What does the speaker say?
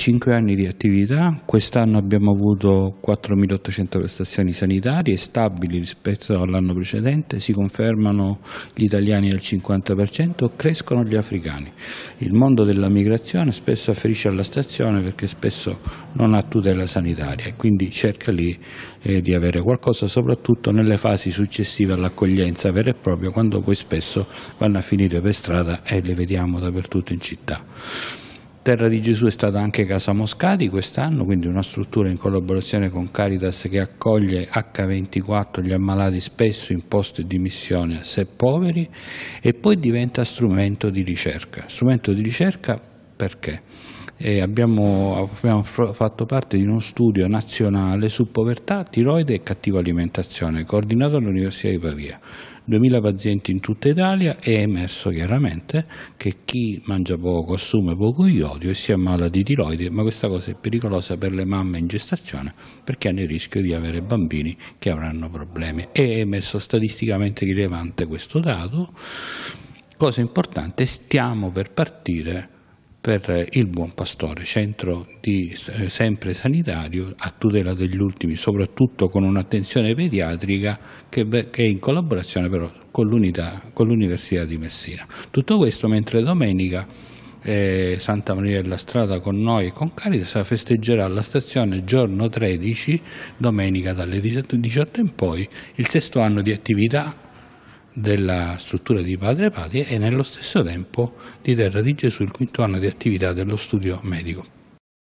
5 anni di attività, quest'anno abbiamo avuto 4.800 prestazioni sanitarie stabili rispetto all'anno precedente, si confermano gli italiani al 50%, crescono gli africani. Il mondo della migrazione spesso afferisce alla stazione perché spesso non ha tutela sanitaria e quindi cerca lì eh, di avere qualcosa, soprattutto nelle fasi successive all'accoglienza vera e propria, quando poi spesso vanno a finire per strada e le vediamo dappertutto in città. Terra di Gesù è stata anche Casa Moscati quest'anno, quindi una struttura in collaborazione con Caritas che accoglie H24 gli ammalati spesso in posto di dimissione se poveri e poi diventa strumento di ricerca. Strumento di ricerca perché? e abbiamo, abbiamo fatto parte di uno studio nazionale su povertà, tiroide e cattiva alimentazione, coordinato dall'Università di Pavia. 2000 pazienti in tutta Italia è emerso chiaramente che chi mangia poco assume poco iodio e si ammala di tiroide, ma questa cosa è pericolosa per le mamme in gestazione perché hanno il rischio di avere bambini che avranno problemi. È emerso statisticamente rilevante questo dato. Cosa importante, stiamo per partire per il Buon Pastore, centro di, eh, sempre sanitario a tutela degli ultimi, soprattutto con un'attenzione pediatrica che, è in collaborazione però con, l'Università di Messina. Tutto questo mentre domenica eh, Santa Maria della Strada con noi e con Caritas festeggerà la stazione giorno 13, domenica dalle 18 in poi, il sesto anno di attività della struttura di Padre Padre e nello stesso tempo di Terra di Gesù il quinto anno di attività dello studio medico.